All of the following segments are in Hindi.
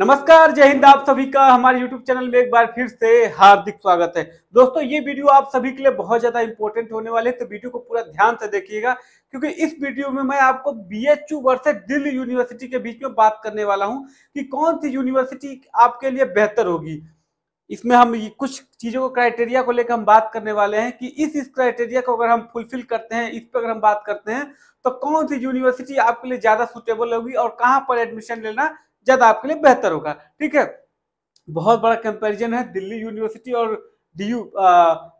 नमस्कार जय हिंद आप सभी का हमारे YouTube चैनल में एक बार फिर से हार्दिक स्वागत है दोस्तों ये वीडियो आप सभी के लिए बहुत ज़्यादा इंपॉर्टेंट होने वाले हैं तो वीडियो को पूरा ध्यान से देखिएगा क्योंकि इस वीडियो में मैं आपको B H U versus Delhi university के बीच में बात करने वाला हूँ कि कौन सी यूनिवर्सिटी आपके लिए बेहतर होगी इसमें हम कुछ चीज़ों को क्राइटेरिया को लेकर हम बात करने वाले हैं कि इस इस क्राइटेरिया को अगर हम फुलफिल करते हैं इस पर अगर हम बात करते हैं तो कौन सी यूनिवर्सिटी आपके लिए ज़्यादा सुटेबल होगी और कहाँ पर एडमिशन लेना ज़्यादा आपके लिए बेहतर होगा ठीक है बहुत बड़ा कंपेरिजन है दिल्ली यूनिवर्सिटी और D U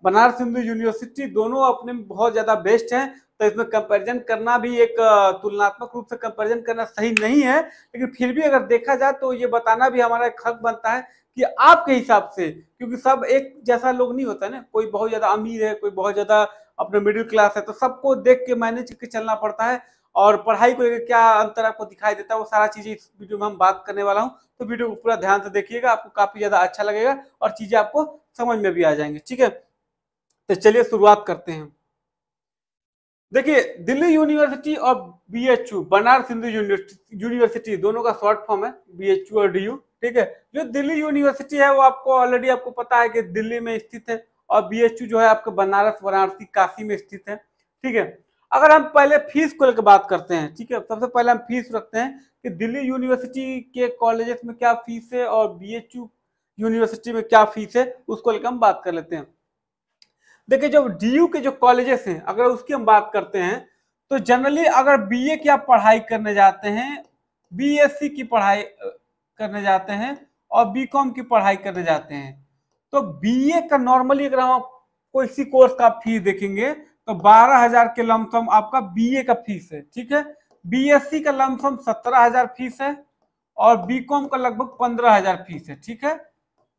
Banaras Hindu university दोनों अपने में बहुत ज़्यादा बेस्ट हैं तो इसमें कंपैरिजन करना भी एक तुलनात्मक रूप से कंपैरिजन करना सही नहीं है लेकिन फिर भी अगर देखा जाए तो ये बताना भी हमारा एक हक बनता है कि आपके हिसाब से क्योंकि सब एक जैसा लोग नहीं होता ना कोई बहुत ज़्यादा अमीर है कोई बहुत ज़्यादा अपने मिडिल क्लास है तो सबको देख के मैनेज करके चलना पड़ता है और पढ़ाई को लेकर क्या अंतर आपको दिखाई देता है वो सारा चीज़ें इस वीडियो में हम बात करने वाला हूँ तो वीडियो को पूरा ध्यान से देखिएगा आपको काफ़ी ज़्यादा अच्छा लगेगा और चीज़ें आपको समझ में भी आ जाएंगे ठीक है तो चलिए शुरुआत करते हैं देखिए दिल्ली यूनिवर्सिटी और B H U Banaras Hindu university दोनों का शॉर्ट फॉर्म है बी एच यू और डी यू ठीक है जो दिल्ली यूनिवर्सिटी है वो आपको ऑलरेडी आपको पता है कि दिल्ली में स्थित है और बीएचयू जो है आपके बनारस वाराणसी काशी में स्थित है ठीक है अगर हम पहले फीस को लेकर बात करते हैं ठीक है सबसे पहले हम फीस रखते हैं कि दिल्ली यूनिवर्सिटी के कॉलेजेस में क्या फीस है और बीएचयू यूनिवर्सिटी में क्या फीस है उसको लेकर हम बात कर लेते हैं देखिए जब डीयू के जो कॉलेजेस हैं अगर उसकी हम बात करते हैं तो जनरली अगर ए की आप पढ़ाई करने जाते हैं सी की पढ़ाई करने जाते हैं और कॉम की पढ़ाई करने जाते हैं तो ए का नॉर्मली अगर हम कोई सी कोर्स का फीस देखेंगे तो बारह हजार के लमसम आपका बीए का फीस है ठीक है बीएससी का लमसम सत्रह हजार फीस है और बीकॉम का लगभग पंद्रह हजार फीस है ठीक है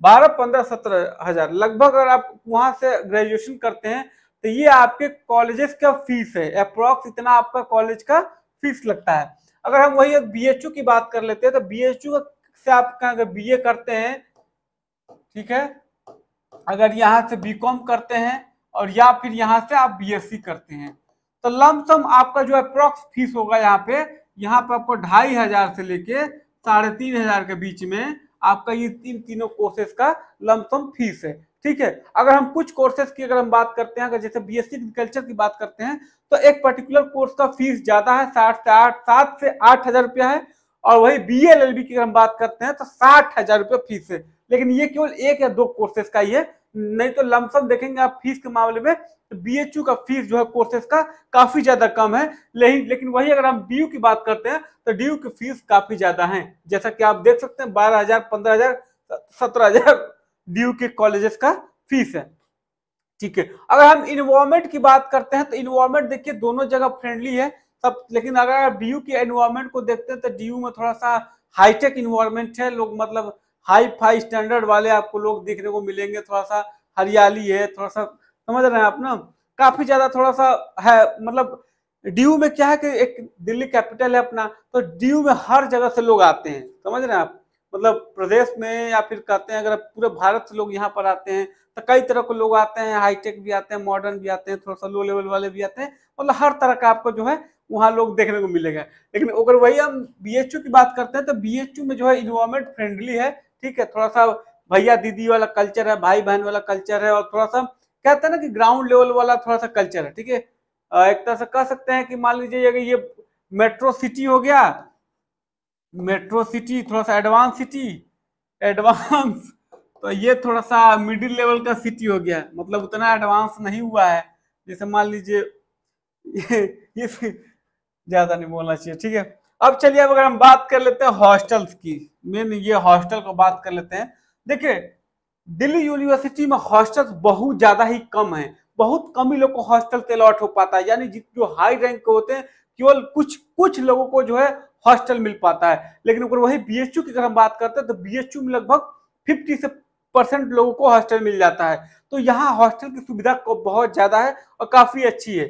बारह पंद्रह सत्रह हजार लगभग अगर आप वहां से ग्रेजुएशन करते हैं तो ये आपके कॉलेजेस का फीस है अप्रोक्स इतना आपका कॉलेज का फीस लगता है अगर हम वही बी यू की बात कर लेते हैं तो बी यू से आप अगर ए करते हैं ठीक है अगर यहाँ से बीकॉम करते हैं और या फिर यहाँ से आप बीएससी करते हैं तो लमसम आपका जो अप्रोक्स फीस होगा यहाँ पे यहाँ पे आपको ढाई हजार से लेके साढ़े तीन हजार के बीच में आपका ये तीन तीनों कोर्सेज का लमसम फीस है ठीक है अगर हम कुछ कोर्सेज की अगर हम बात करते हैं अगर जैसे बी एस एग्रीकल्चर की बात करते हैं तो एक पर्टिकुलर कोर्स का फीस ज्यादा है साठ से आठ सात से आठ हजार रुपया है और वही बी एल एल बी की अगर हम बात करते हैं तो साठ हजार रुपया फीस है लेकिन ये केवल एक या दो कोर्सेज का ही है नहीं तो लमसम देखेंगे आप फीस के मामले में तो बी का फीस जो है कोर्सेज का काफी ज्यादा कम है लेकिन लेकिन वही अगर हम डी की बात करते हैं तो डी की फीस काफी ज्यादा है जैसा कि आप देख सकते हैं बारह हजार पंद्रह हजार सत्रह हजार डी के कॉलेजेस का फीस है ठीक है अगर हम इन्वायरमेंट की बात करते हैं तो इन्वायरमेंट देखिए दोनों जगह फ्रेंडली है सब लेकिन अगर आप डी के इन्वॉर्मेंट को देखते हैं तो डी में थोड़ा सा हाईटेक इन्वॉर्मेंट है लोग मतलब हाई फाई स्टैंडर्ड वाले आपको लोग देखने को मिलेंगे थोड़ा सा हरियाली है थोड़ा सा समझ रहे हैं आप ना काफी ज्यादा थोड़ा सा है मतलब डीयू में क्या है कि एक दिल्ली कैपिटल है अपना तो डीयू में हर जगह से लोग आते हैं समझ रहे हैं आप मतलब प्रदेश में या फिर कहते हैं अगर पूरे भारत से लोग यहाँ पर आते हैं तो कई तरह के लोग आते हैं हाईटेक भी आते हैं मॉडर्न भी आते हैं थोड़ा सा लो लेवल वाले भी आते हैं मतलब हर तरह का आपको जो है वहाँ लोग देखने को मिलेगा लेकिन अगर वही हम बी की बात करते हैं तो बी में जो है इन्वायरमेंट फ्रेंडली है ठीक है थोड़ा सा भैया दीदी वाला कल्चर है भाई बहन वाला कल्चर है और थोड़ा सा कहते हैं ना कि ग्राउंड लेवल वाला थोड़ा सा कल्चर है ठीक है एक तरह से कह सकते हैं कि मान लीजिए अगर ये मेट्रो सिटी हो गया मेट्रो सिटी थोड़ा सा एडवांस सिटी एडवांस तो ये थोड़ा सा मिडिल लेवल का सिटी हो गया मतलब उतना एडवांस नहीं हुआ है जैसे मान लीजिए ये, ये ज्यादा नहीं बोलना चाहिए ठीक है अब चलिए अब अगर हम बात कर लेते हैं हॉस्टल्स की मेन ये हॉस्टल को बात कर लेते हैं देखिए दिल्ली यूनिवर्सिटी में हॉस्टल्स बहुत ज़्यादा ही कम है बहुत कम ही लोग को हॉस्टल अलॉट हो पाता है यानी जो हाई रैंक के होते हैं केवल कुछ कुछ लोगों को जो है हॉस्टल मिल पाता है लेकिन अगर वही बी की अगर हम बात करते हैं तो बी में लगभग फिफ्टी से परसेंट लोगों को हॉस्टल मिल जाता है तो यहाँ हॉस्टल की सुविधा बहुत ज़्यादा है और काफ़ी अच्छी है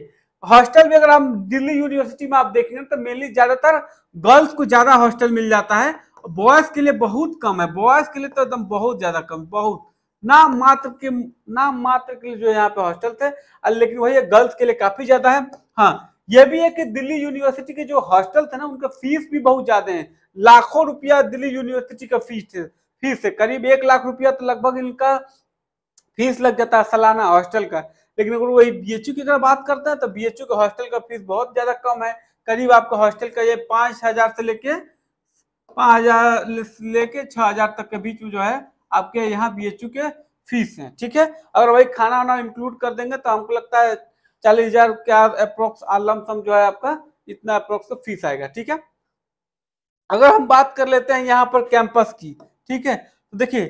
हॉस्टल भी अगर हम दिल्ली यूनिवर्सिटी में आप देखेंगे तो मेनली ज्यादातर गर्ल्स को ज्यादा हॉस्टल मिल जाता है बॉयज के लिए बहुत कम है बॉयज के लिए तो एकदम बहुत ज्यादा कम बहुत ना मात्र के ना मात्र के लिए जो यहाँ पे हॉस्टल थे लेकिन वही गर्ल्स के लिए काफी ज्यादा है हाँ यह भी है कि दिल्ली यूनिवर्सिटी के जो हॉस्टल थे ना उनका फीस भी बहुत ज्यादा है लाखों रुपया दिल्ली यूनिवर्सिटी का फीस थे फीस है करीब एक लाख रुपया तो लगभग इनका फीस लग जाता है सालाना हॉस्टल का लेकिन अगर वही बी की अगर बात करते हैं तो बी के हॉस्टल का फीस बहुत ज़्यादा कम है करीब आपका हॉस्टल का ये पांच हज़ार से लेके पांच हज़ार लेके छह हज़ार तक के बीच जो है आपके यहाँ बी के फीस है ठीक है अगर वही खाना वाना इंक्लूड कर देंगे तो हमको लगता है चालीस हज़ार क्या अप्रोक्स लमसम जो है आपका इतना अप्रोक्स तो फीस आएगा ठीक है अगर हम बात कर लेते हैं यहाँ पर कैंपस की ठीक है तो देखिए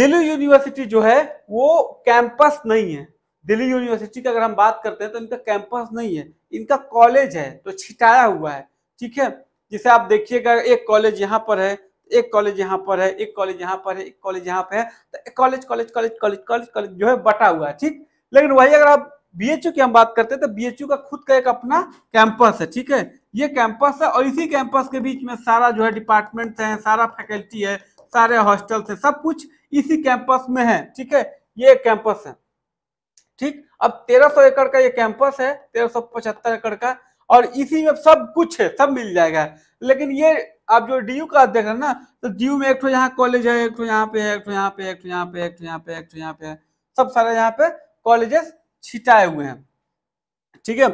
दिल्ली यूनिवर्सिटी जो है वो कैंपस नहीं है दिल्ली यूनिवर्सिटी की अगर हम बात करते हैं तो इनका कैंपस नहीं है इनका कॉलेज है तो छिटाया हुआ है ठीक है जिसे आप देखिएगा एक कॉलेज यहाँ पर है एक कॉलेज यहाँ पर है एक कॉलेज यहाँ पर है एक कॉलेज यहाँ पर है तो college college college college college college जो है बटा हुआ है ठीक लेकिन वही अगर आप बी की हम बात करते हैं तो बी का खुद का एक अपना कैंपस है ठीक है ये कैंपस है और इसी कैंपस के बीच में सारा जो है डिपार्टमेंट है सारा फैकल्टी है सारे हॉस्टल्स है सब कुछ इसी कैंपस में है ठीक है ये कैंपस है ठीक अब 1300 एकड़ का ये कैंपस है 1375 एकड़ का और इसी में सब कुछ है सब मिल जाएगा लेकिन ये आप जो डी का देख रहे हैं ना तो डी में एक यहाँ कॉलेज है एक यहाँ पे है एक यहाँ पे एक यहाँ पे एक यहाँ पे एक यहाँ पे सब सारे यहाँ पे कॉलेजेस छिटाए हुए हैं ठीक है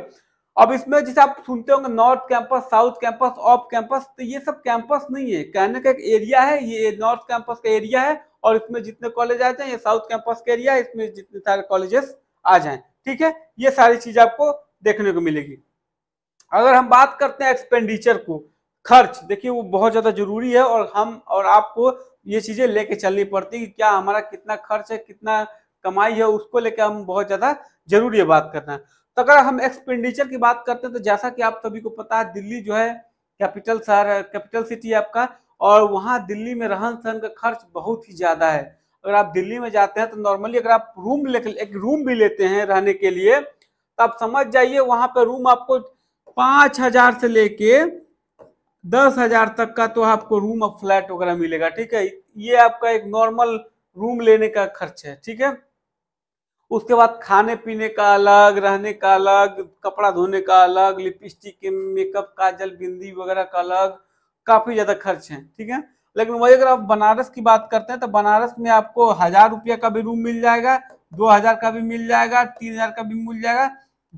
अब इसमें जैसे आप सुनते होंगे north campus south campus off campus तो ये सब कैंपस नहीं है कहने का एक एरिया है ये नॉर्थ कैंपस का एरिया है और इसमें जितने कॉलेज आते हैं ये साउथ कैंपस का एरिया है इसमें जितने सारे कॉलेजेस आ जाए ठीक है ये सारी चीज आपको देखने को मिलेगी अगर हम बात करते हैं एक्सपेंडिचर को खर्च देखिए वो बहुत ज़्यादा जरूरी है और हम और आपको ये चीज़ें लेके चलनी पड़ती है कि क्या हमारा कितना खर्च है कितना कमाई है उसको लेके हम बहुत ज़्यादा जरूरी है बात करना तो अगर हम एक्सपेंडिचर की बात करते हैं तो जैसा कि आप सभी को पता है दिल्ली जो है कैपिटल शहर है कैपिटल सिटी है आपका और वहाँ दिल्ली में रहन सहन का खर्च बहुत ही ज़्यादा है अगर आप दिल्ली में जाते हैं तो नॉर्मली अगर आप रूम ले एक रूम भी लेते हैं रहने के लिए तो आप समझ जाइए वहां पर रूम आपको पांच हजार से लेके दस हजार तक का तो आपको रूम और फ्लैट वगैरह मिलेगा ठीक है ये आपका एक नॉर्मल रूम लेने का खर्च है ठीक है उसके बाद खाने पीने का अलग रहने का अलग कपड़ा धोने का अलग लिपस्टिक के मेकअप काजल बिंदी वगैरह का अलग काफी ज्यादा खर्च है ठीक है लेकिन वही अगर आप बनारस की बात करते हैं तो बनारस में आपको हजार रुपया का भी रूम मिल जाएगा दो हजार का भी मिल जाएगा तीन हजार का भी मिल जाएगा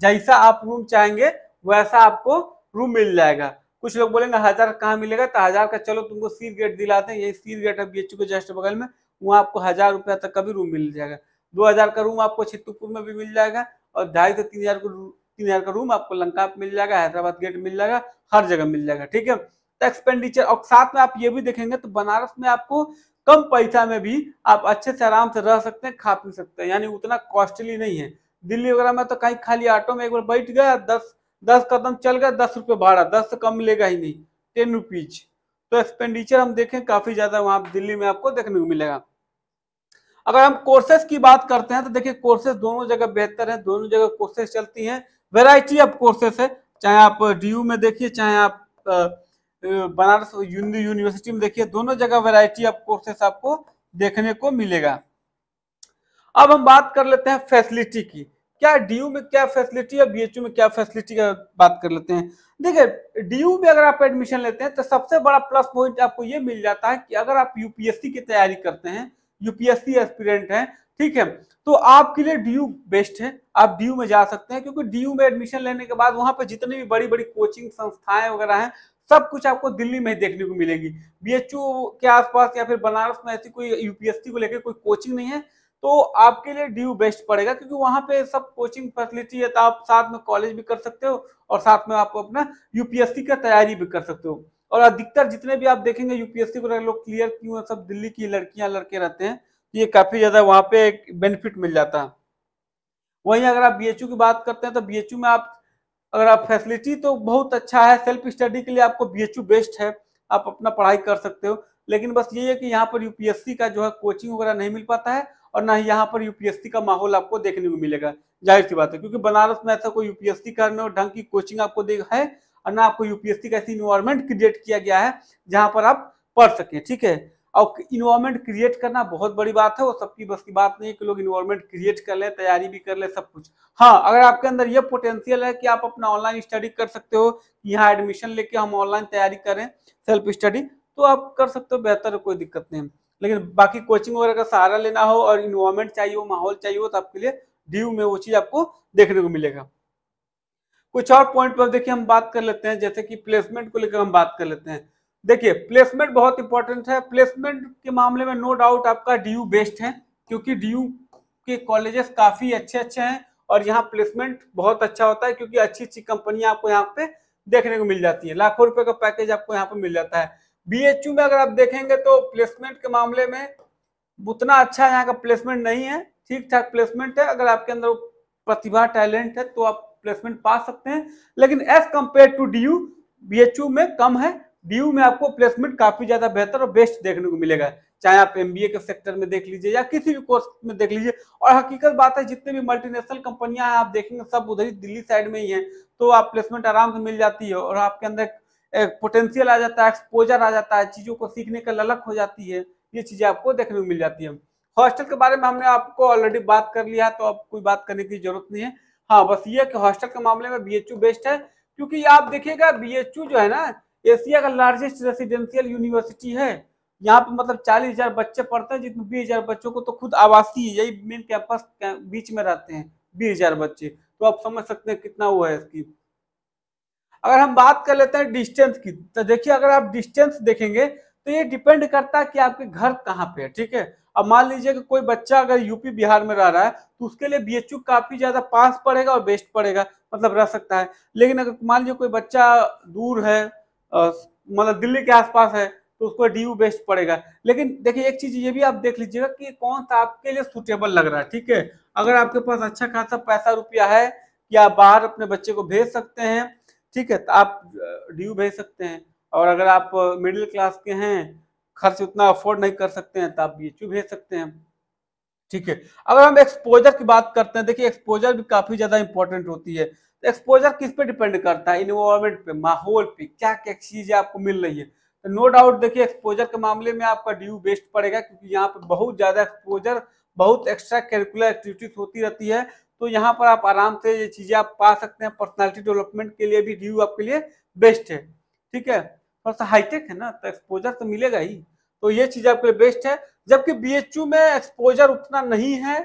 जैसा आप रूम चाहेंगे वैसा आपको रूम मिल जाएगा कुछ लोग बोलेंगे हजार कहाँ मिलेगा तो हजार का चलो तुमको सीर गेट दिलाते हैं यही सीर गेट है बी के जस्ट बगल में वहाँ आपको हजार रुपया तक का भी रूम मिल जाएगा दो हजार का रूम आपको छित्तूपुर में भी मिल जाएगा और ढाई से तीन हजार का तीन हजार का रूम आपको लंका मिल जाएगा हैदराबाद गेट मिल जाएगा हर जगह मिल जाएगा ठीक है एक्सपेंडिचर और साथ में आप ये भी देखेंगे तो बनारस में आपको कम पैसा में भी आप अच्छे से आराम से रह सकते हैं खा पी सकते हैं यानी उतना कॉस्टली नहीं है दिल्ली वगैरह में तो कहीं खाली ऑटो में एक बार बैठ गया दस दस कदम चल गया दस रुपये भाड़ा दस से कम मिलेगा ही नहीं टेन रुपीज तो एक्सपेंडिचर हम देखें काफी ज्यादा वहाँ दिल्ली में आपको देखने को मिलेगा अगर हम कोर्सेज की बात करते हैं तो देखिए कोर्सेज दोनों जगह बेहतर है दोनों जगह कोर्सेज चलती हैं वेराइटी ऑफ कोर्सेस है चाहे आप डी में देखिए चाहे आप बनारस यूनिवर्सिटी में देखिए दोनों जगह वेराइटी ऑफ कोर्सेस आपको देखने को मिलेगा अब हम बात कर लेते हैं फैसिलिटी की क्या डीयू में क्या फैसिलिटी है बीएचयू में क्या फैसिलिटी का बात कर लेते हैं देखिए डीयू में अगर आप एडमिशन लेते हैं तो सबसे बड़ा प्लस पॉइंट आपको ये मिल जाता है कि अगर आप यूपीएससी की तैयारी करते हैं यूपीएससी एस्पिरेंट हैं ठीक है तो आपके लिए डीयू बेस्ट है आप डीयू में जा सकते हैं क्योंकि डीयू में एडमिशन लेने के बाद वहां पर जितनी भी बड़ी बड़ी कोचिंग संस्थाएं वगैरह हैं सब कुछ आपको दिल्ली में ही देखने को मिलेगी बीएचयू के आसपास या फिर बनारस में ऐसी कोई यूपीएससी को लेकर कोई कोचिंग नहीं है तो आपके लिए ड्यू बेस्ट पड़ेगा क्योंकि वहां पे सब कोचिंग फैसिलिटी है तो आप साथ में कॉलेज भी कर सकते हो और साथ में आप अपना यूपीएससी का तैयारी भी कर सकते हो और अधिकतर जितने भी आप देखेंगे यूपीएससी को लोग क्लियर क्यों है सब दिल्ली की लड़कियां लड़के रहते हैं तो ये काफी ज्यादा वहां पे एक बेनिफिट मिल जाता है वहीं अगर आप बीएचयू की बात करते हैं तो बीएचयू में आप अगर आप फैसिलिटी तो बहुत अच्छा है सेल्फ स्टडी के लिए आपको बी बेस्ट है आप अपना पढ़ाई कर सकते हो लेकिन बस ये है कि यहाँ पर यूपीएससी का जो है कोचिंग वगैरह नहीं मिल पाता है और ना ही यहाँ पर यूपीएससी का माहौल आपको देखने को मिलेगा जाहिर सी बात है क्योंकि बनारस में ऐसा कोई यूपीएससी करने और ढंग की कोचिंग आपको देख है और ना आपको यूपीएससी का ऐसी इन्वायरमेंट क्रिएट किया गया है जहाँ पर आप पढ़ सकें ठीक है और इन्वायरमेंट क्रिएट करना बहुत बड़ी बात है वो सबकी बस की बात नहीं है कि लोग इन्वायरमेंट क्रिएट कर लें तैयारी भी कर लें सब कुछ हाँ अगर आपके अंदर ये पोटेंशियल है कि आप अपना ऑनलाइन स्टडी कर सकते हो कि यहाँ एडमिशन लेके हम ऑनलाइन तैयारी करें सेल्फ स्टडी तो आप कर सकते हो बेहतर कोई दिक्कत नहीं लेकिन बाकी कोचिंग वगैरह का सहारा लेना हो और इन्वायरमेंट चाहिए हो माहौल चाहिए हो तो आपके लिए ड्यू में वो चीज़ आपको देखने को मिलेगा कुछ और पॉइंट पर देखिए हम बात कर लेते हैं जैसे कि प्लेसमेंट को लेकर हम बात कर लेते हैं देखिए प्लेसमेंट बहुत इंपॉर्टेंट है प्लेसमेंट के मामले में नो डाउट आपका डीयू बेस्ट है क्योंकि यू के कॉलेजेस काफी अच्छे अच्छे हैं और यहाँ प्लेसमेंट बहुत अच्छा होता है क्योंकि अच्छी अच्छी कंपनियां आपको यहाँ पे देखने को मिल जाती है लाखों रुपए का पैकेज आपको यहाँ पे मिल जाता है बीएचयू में अगर आप देखेंगे तो प्लेसमेंट के मामले में उतना अच्छा यहाँ का प्लेसमेंट नहीं है ठीक ठाक प्लेसमेंट है अगर आपके अंदर प्रतिभा टैलेंट है तो आप प्लेसमेंट पा सकते हैं लेकिन as compare to D U B में कम है डीयू में आपको प्लेसमेंट काफी ज्यादा बेहतर और बेस्ट देखने को मिलेगा चाहे आप एमबीए के सेक्टर में देख लीजिए या किसी भी कोर्स में देख लीजिए और हकीकत बात है जितने भी मल्टीनेशनल कंपनियां हैं आप देखेंगे सब उधर ही दिल्ली साइड में ही हैं तो आप प्लेसमेंट आराम से मिल जाती है और आपके अंदर पोटेंशियल आ जाता है एक्सपोजर आ जाता है चीज़ों को सीखने का ललक हो जाती है ये चीज़ें आपको देखने को मिल जाती है हॉस्टल के बारे में हमने आपको ऑलरेडी बात कर लिया तो अब कोई बात करने की जरूरत नहीं है हाँ बस ये कि हॉस्टल के मामले में बी बेस्ट है क्योंकि आप देखिएगा बी जो है ना एशिया का लार्जेस्ट रेसिडेंशियल यूनिवर्सिटी है यहाँ पे मतलब चालीस हजार बच्चे पढ़ते हैं जिसमें बीस हजार बच्चों को तो खुद आवासीय यही मेन कैंपस बीच में रहते हैं बीस हजार बच्चे तो आप समझ सकते हैं कितना वो है इसकी अगर हम बात कर लेते हैं डिस्टेंस की तो देखिए अगर आप डिस्टेंस देखेंगे तो ये डिपेंड करता है कि आपके घर कहाँ पे है ठीक है अब मान लीजिए कि कोई बच्चा अगर यूपी बिहार में रह रहा है तो उसके लिए बी काफ़ी ज़्यादा पास पड़ेगा और बेस्ट पड़ेगा मतलब रह सकता है लेकिन अगर मान लीजिए कोई बच्चा दूर है मतलब दिल्ली के आसपास है तो उसको डी यू बेस्ट पड़ेगा लेकिन देखिए एक चीज ये भी आप देख लीजिएगा कि कौन सा आपके लिए सुटेबल लग रहा है ठीक है अगर आपके पास अच्छा खासा पैसा रुपया है कि आप बाहर अपने बच्चे को भेज सकते हैं ठीक है तो आप डी भेज सकते हैं और अगर आप मिडिल क्लास के हैं खर्च उतना अफोर्ड नहीं कर सकते हैं तो आप बी भेज सकते हैं ठीक है अगर हम एक्सपोजर की बात करते हैं देखिए एक्सपोजर भी काफी ज्यादा इंपॉर्टेंट होती है तो एक्सपोजर किस पे डिपेंड करता है इन्वायरमेंट पे माहौल पे क्या क्या चीजें आपको मिल रही है तो नो डाउट देखिए एक्सपोजर के मामले में आपका ड्यू बेस्ट पड़ेगा क्योंकि यहाँ पर बहुत ज्यादा एक्सपोजर बहुत एक्स्ट्रा करिकुलर एक्टिविटीज होती रहती है तो यहाँ पर आप आराम से ये चीजें आप पा सकते हैं पर्सनैलिटी डेवलपमेंट के लिए भी ड्यू आपके लिए बेस्ट है ठीक है थोड़ा सा हाईटेक है ना तो एक्सपोजर तो मिलेगा ही तो ये चीज आपके लिए बेस्ट है जबकि बीएचयू में एक्सपोजर उतना नहीं है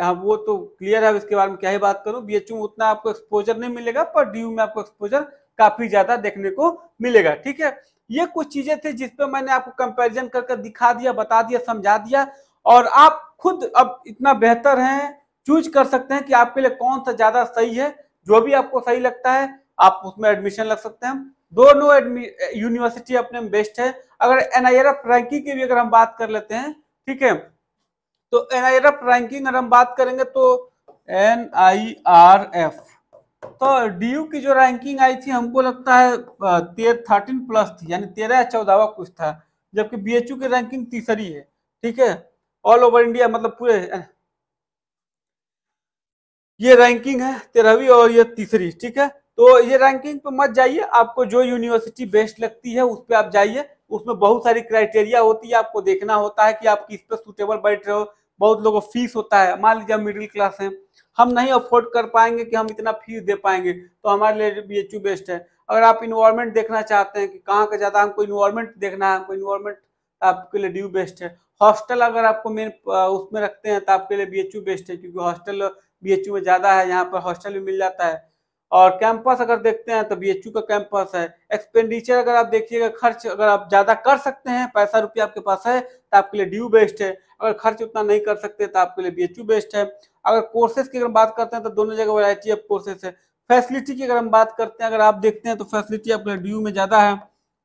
हाँ, वो तो क्लियर है इसके बारे में क्या ही बात करूं बीएचयू में उतना आपको एक्सपोजर नहीं मिलेगा पर डी में आपको एक्सपोजर काफी ज्यादा देखने को मिलेगा ठीक है ये कुछ चीजें थी जिसपे मैंने आपको कंपेरिजन कर दिखा दिया बता दिया समझा दिया और आप खुद अब इतना बेहतर है चूज कर सकते हैं कि आपके लिए कौन सा ज्यादा सही है जो भी आपको सही लगता है आप उसमें एडमिशन लग सकते हैं दोनों यूनिवर्सिटी अपने बेस्ट है अगर एनायरा रैंकिंग की भी अगर हम बात कर लेते हैं ठीक है तो एनायरा रैंकिंग अगर हम बात करेंगे तो एन आई आर एफ तो डीयू की जो रैंकिंग आई थी हमको लगता है थर्टीन प्लस थी यानी तेरह या चौदहवा कुछ था जबकि बीएचयू की रैंकिंग तीसरी है ठीक है ऑल ओवर इंडिया मतलब पूरे ये रैंकिंग है तेरहवीं और ये तीसरी ठीक है तो ये रैंकिंग पे मत जाइए आपको जो यूनिवर्सिटी बेस्ट लगती है उस पर आप जाइए उसमें बहुत सारी क्राइटेरिया होती है आपको देखना होता है कि आप किस पे सुटेबल बैठ रहे हो बहुत लोगों फीस होता है मान लीजिए मिडिल क्लास है हम नहीं अफोर्ड कर पाएंगे कि हम इतना फीस दे पाएंगे तो हमारे लिए बी एच बेस्ट है अगर आप इन्वायरमेंट देखना चाहते हैं कि कहाँ का ज़्यादा हमको इन्वायरमेंट देखना है हमको इन्वायरमेंट आपके लिए ड्यू बेस्ट है हॉस्टल अगर आपको मेन उसमें रखते हैं तो आपके लिए बी बेस्ट है क्योंकि हॉस्टल बी में ज़्यादा है यहाँ पर हॉस्टल भी मिल जाता है और कैंपस अगर देखते हैं तो बी का कैंपस है एक्सपेंडिचर अगर आप देखिएगा खर्च अगर आप ज़्यादा कर सकते हैं पैसा रुपया आपके पास है तो आपके लिए ड्यू बेस्ट है अगर खर्च उतना नहीं कर सकते तो आपके लिए बी बेस्ट है अगर कोर्सेज की अगर बात करते हैं तो दोनों जगह वैरायटी ऑफ कोर्सेज है फैसिलिटी की अगर हम बात करते हैं अगर आप देखते हैं तो फैसिलिटी आपके ड्यू में ज़्यादा है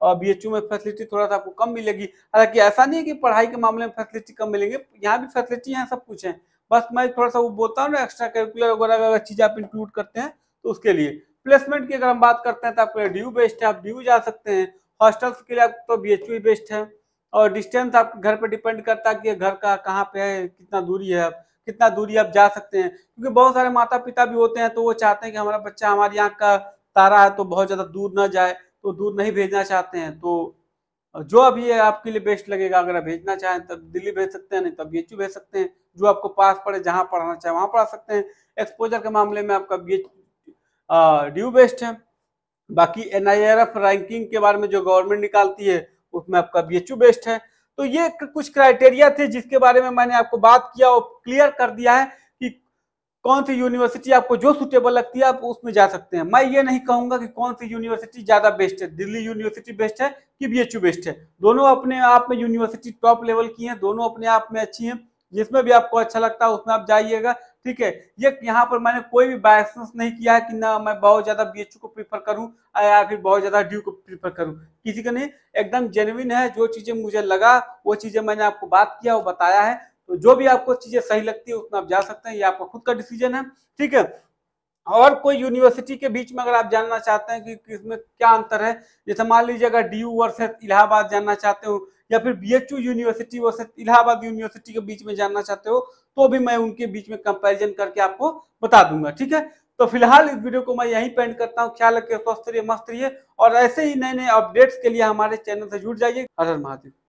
और बी में फैसिलिटी थोड़ा सा आपको कम मिलेगी हालांकि ऐसा नहीं है कि पढ़ाई के मामले में फैसिलिटी कम मिलेंगे यहाँ भी फैसिलिटी है सब कुछ है बस मैं थोड़ा सा वो बोलता हूँ ना एक्स्ट्रा करिकुलर वगैरह अगर चीज़ आप इंक्लूड करते हैं तो उसके लिए प्लेसमेंट की अगर हम बात करते हैं तो आपके डी बेस्ट है आप डी जा सकते हैं हॉस्टल्स के लिए आप तो बी एच बेस्ट है और डिस्टेंस आपके घर पर डिपेंड करता है कि घर का कहाँ पे है कितना दूरी है आप कितना दूरी आप जा सकते हैं क्योंकि बहुत सारे माता पिता भी होते हैं तो वो चाहते हैं कि हमारा बच्चा हमारे यहाँ का तारा है तो बहुत ज़्यादा दूर ना जाए तो दूर नहीं भेजना चाहते हैं तो जो अभी है आपके लिए बेस्ट लगेगा अगर आप भेजना चाहें तो दिल्ली भेज सकते हैं नहीं तो बी भेज सकते हैं जो आपको पास पड़े जहाँ पढ़ाना चाहे वहाँ पढ़ा सकते हैं एक्सपोजर के मामले में आपका बी ड्यू बेस्ड है बाकी एन रैंकिंग के बारे में जो गवर्नमेंट निकालती है उसमें आपका बी बेस्ड है तो ये कुछ क्राइटेरिया थे जिसके बारे में मैंने आपको बात किया और क्लियर कर दिया है कि कौन सी यूनिवर्सिटी आपको जो सुटेबल लगती है आप उसमें जा सकते हैं मैं ये नहीं कहूंगा कि कौन सी यूनिवर्सिटी ज़्यादा बेस्ट है दिल्ली यूनिवर्सिटी बेस्ट है कि बी बेस्ट है दोनों अपने आप में यूनिवर्सिटी टॉप लेवल की है दोनों अपने आप में अच्छी है जिसमें भी आपको अच्छा लगता है उसमें आप जाइएगा ठीक है ये यहाँ पर मैंने कोई भी बायसेंस नहीं किया कि ना मैं बहुत ज़्यादा बी को प्रीफर करूँ या फिर बहुत ज़्यादा ड्यू को प्रीफर करूँ किसी का नहीं एकदम जेनुइन है जो चीज़ें मुझे लगा वो चीज़ें मैंने आपको बात किया वो बताया है तो जो भी आपको चीज़ें सही लगती है उतना आप जा सकते हैं ये आपका खुद का डिसीजन है ठीक है और कोई यूनिवर्सिटी के बीच में अगर आप जानना चाहते हैं कि इसमें क्या अंतर है जैसे मान लीजिए अगर डी यू वर्सेस इलाहाबाद जानना चाहते हो या फिर B university versus Allahabad university के बीच में जानना चाहते हो तो भी मैं उनके बीच में कंपैरिजन करके आपको बता दूंगा ठीक है तो फिलहाल इस वीडियो को मैं यहीं पेंट करता हूँ ख्याल रखिए स्वस्थ रहिए मस्त रहिए और ऐसे ही नए नए अपडेट्स के लिए हमारे चैनल से जुड़ जाइए हर महादेव